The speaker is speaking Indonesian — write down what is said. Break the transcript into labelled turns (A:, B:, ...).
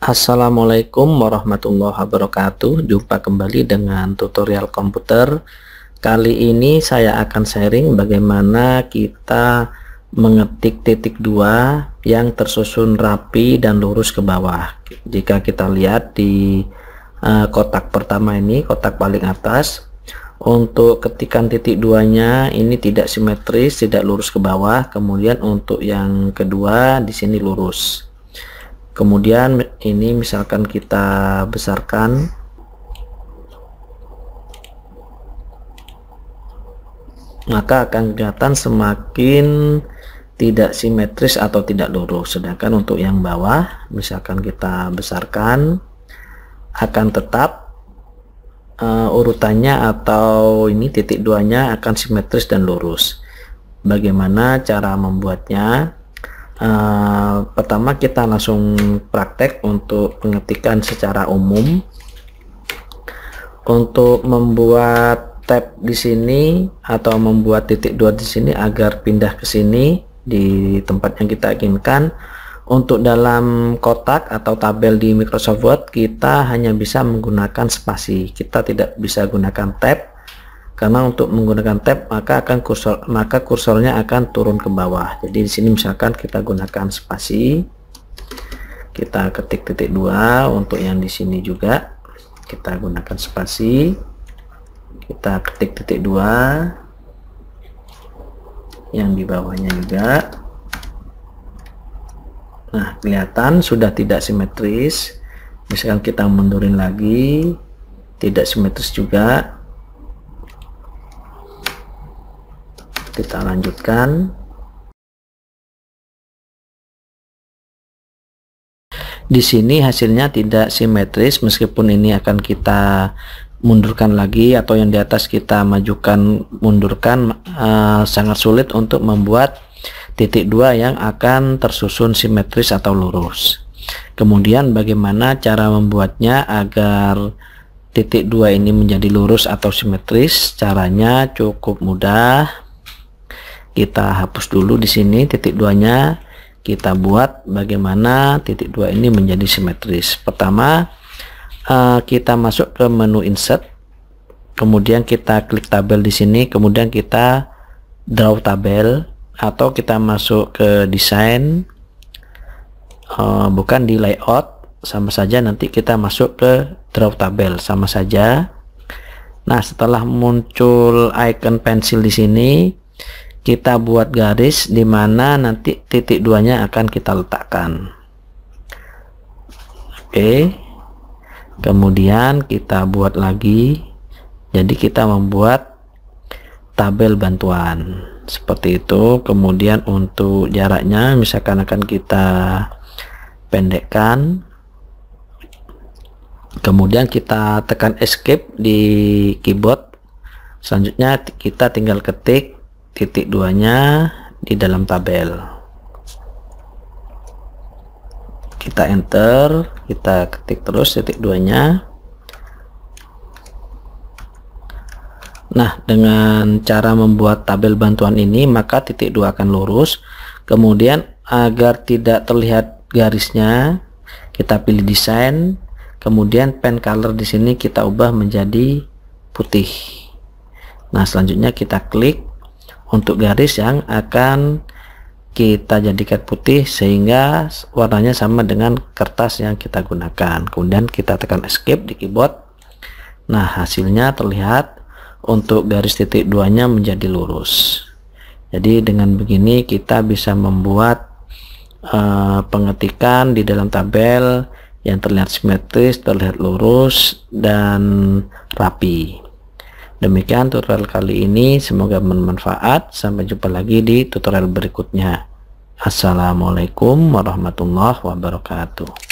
A: Assalamualaikum warahmatullahi wabarakatuh Jumpa kembali dengan tutorial komputer Kali ini saya akan sharing bagaimana kita mengetik titik dua yang tersusun rapi dan lurus ke bawah Jika kita lihat di uh, kotak pertama ini, kotak paling atas Untuk ketikan titik duanya ini tidak simetris, tidak lurus ke bawah Kemudian untuk yang kedua di sini lurus kemudian ini misalkan kita besarkan maka akan kelihatan semakin tidak simetris atau tidak lurus sedangkan untuk yang bawah misalkan kita besarkan akan tetap uh, urutannya atau ini titik duanya akan simetris dan lurus bagaimana cara membuatnya Uh, pertama kita langsung praktek untuk pengetikan secara umum. Untuk membuat tab di sini atau membuat titik dua di sini agar pindah ke sini di tempat yang kita inginkan. Untuk dalam kotak atau tabel di Microsoft Word kita hanya bisa menggunakan spasi. Kita tidak bisa gunakan tab karena untuk menggunakan tab maka akan kursor maka kursornya akan turun ke bawah jadi di sini misalkan kita gunakan spasi kita ketik titik dua untuk yang di sini juga kita gunakan spasi kita ketik titik dua yang di bawahnya juga nah kelihatan sudah tidak simetris misalkan kita mundurin lagi tidak simetris juga kita lanjutkan di sini hasilnya tidak simetris meskipun ini akan kita mundurkan lagi atau yang di atas kita majukan mundurkan e, sangat sulit untuk membuat titik dua yang akan tersusun simetris atau lurus kemudian bagaimana cara membuatnya agar titik dua ini menjadi lurus atau simetris caranya cukup mudah kita hapus dulu di sini titik duanya kita buat bagaimana titik dua ini menjadi simetris pertama eh, kita masuk ke menu insert kemudian kita klik tabel di sini kemudian kita draw tabel atau kita masuk ke desain eh, bukan di layout sama saja nanti kita masuk ke draw tabel sama saja nah setelah muncul icon pensil di sini kita buat garis di mana nanti titik duanya akan kita letakkan oke kemudian kita buat lagi jadi kita membuat tabel bantuan seperti itu kemudian untuk jaraknya misalkan akan kita pendekkan kemudian kita tekan escape di keyboard selanjutnya kita tinggal ketik titik duanya di dalam tabel kita enter kita ketik terus titik duanya Nah, dengan cara membuat tabel bantuan ini, maka titik dua akan lurus. Kemudian, agar tidak terlihat garisnya, kita pilih desain. Kemudian, pen color di sini kita ubah menjadi putih. Nah, selanjutnya kita klik untuk garis yang akan kita jadikan putih sehingga warnanya sama dengan kertas yang kita gunakan kemudian kita tekan escape di keyboard nah hasilnya terlihat untuk garis titik duanya menjadi lurus jadi dengan begini kita bisa membuat uh, pengetikan di dalam tabel yang terlihat simetris terlihat lurus dan rapi Demikian tutorial kali ini, semoga bermanfaat. Sampai jumpa lagi di tutorial berikutnya. Assalamualaikum warahmatullahi wabarakatuh.